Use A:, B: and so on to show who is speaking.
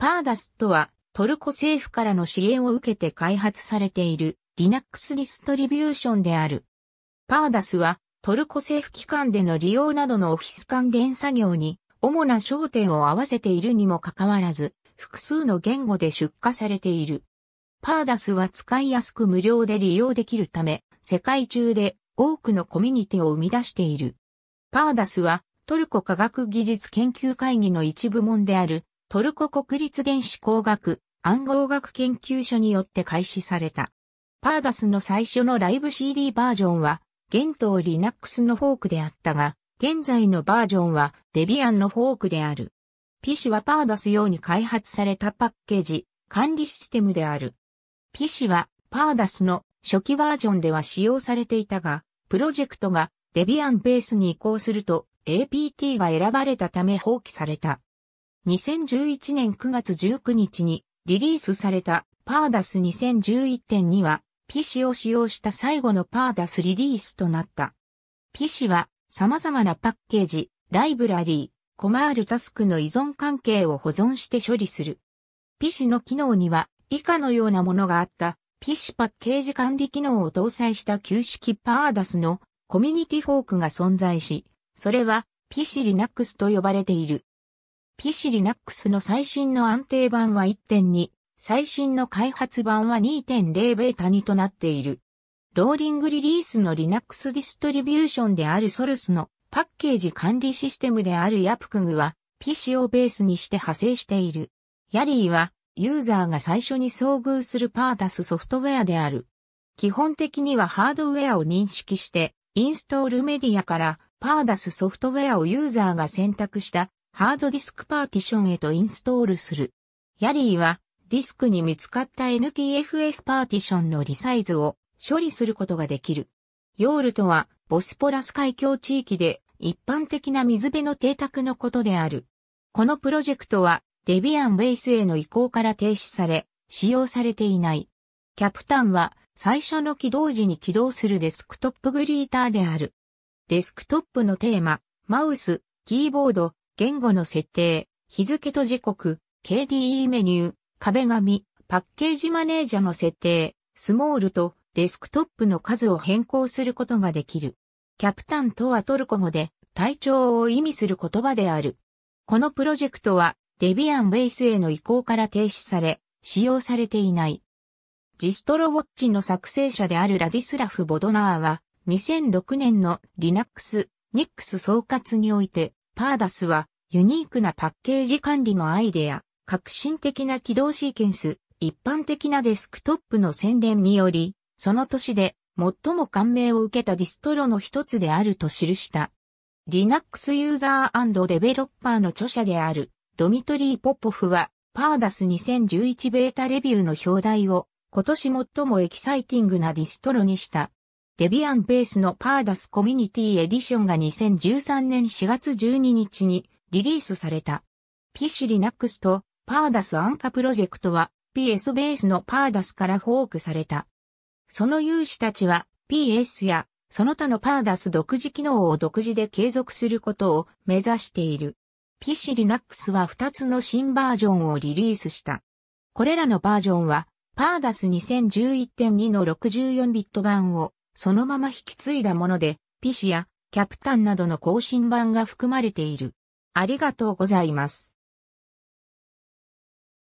A: パーダストはトルコ政府からの支援を受けて開発されている Linux ディストリビューションである。パーダスはトルコ政府機関での利用などのオフィス関連作業に主な焦点を合わせているにもかかわらず複数の言語で出荷されている。パーダスは使いやすく無料で利用できるため世界中で多くのコミュニティを生み出している。パーダスはトルコ科学技術研究会議の一部門であるトルコ国立原子工学暗号学研究所によって開始された。パーダスの最初のライブ CD バージョンは、現当リナックスのフォークであったが、現在のバージョンはデビアンのフォークである。ピシはパーダス用に開発されたパッケージ、管理システムである。ピシはパーダスの初期バージョンでは使用されていたが、プロジェクトがデビアンベースに移行すると APT が選ばれたため放棄された。2011年9月19日にリリースされたパーダス2011.2は、PC を使用した最後のパーダスリリースとなった。PC は様々なパッケージ、ライブラリー、コマールタスクの依存関係を保存して処理する。PC の機能には以下のようなものがあった。PC パッケージ管理機能を搭載した旧式パーダスのコミュニティフォークが存在し、それは PC Linux と呼ばれている。PC リナックスの最新の安定版は1.2、最新の開発版は2.0ベータ2となっている。ローリングリリースの Linux ディストリビューションであるソルスのパッケージ管理システムであるヤプクグは PC をベースにして派生している。ヤリーはユーザーが最初に遭遇するパーダスソフトウェアである。基本的にはハードウェアを認識してインストールメディアからパーダスソフトウェアをユーザーが選択したハードディスクパーティションへとインストールする。ヤリーはディスクに見つかった NTFS パーティションのリサイズを処理することができる。ヨールとはボスポラス海峡地域で一般的な水辺の邸宅のことである。このプロジェクトはデビアンベースへの移行から停止され、使用されていない。キャプタンは最初の起動時に起動するデスクトップグリーターである。デスクトップのテーマ、マウス、キーボード、言語の設定、日付と時刻、KDE メニュー、壁紙、パッケージマネージャの設定、スモールとデスクトップの数を変更することができる。キャプタンとはトルコ語で体調を意味する言葉である。このプロジェクトはデビアンウェイスへの移行から停止され、使用されていない。ジストロウォッチの作成者であるラディスラフ・ボドナーは、2006年の Linux、NIX 総括において、パーダスはユニークなパッケージ管理のアイデア、革新的な起動シーケンス、一般的なデスクトップの洗練により、その年で最も感銘を受けたディストロの一つであると記した。Linux ユーザーデベロッパーの著者であるドミトリー・ポポフは、パーダス2011ベータレビューの表題を今年最もエキサイティングなディストロにした。デビアンベースのパーダスコミュニティエディションが2013年4月12日にリリースされた。ピッシュリナックスとパーダス安価プロジェクトは PS ベースのパーダスからフォークされた。その有志たちは PS やその他のパーダス独自機能を独自で継続することを目指している。ピッシリナックスは2つの新バージョンをリリースした。これらのバージョンは、パーダス2011.2の64ビット版を、そのまま引き継いだもので、ピシやキャプタンなどの更新版が含まれている。ありがとうございます。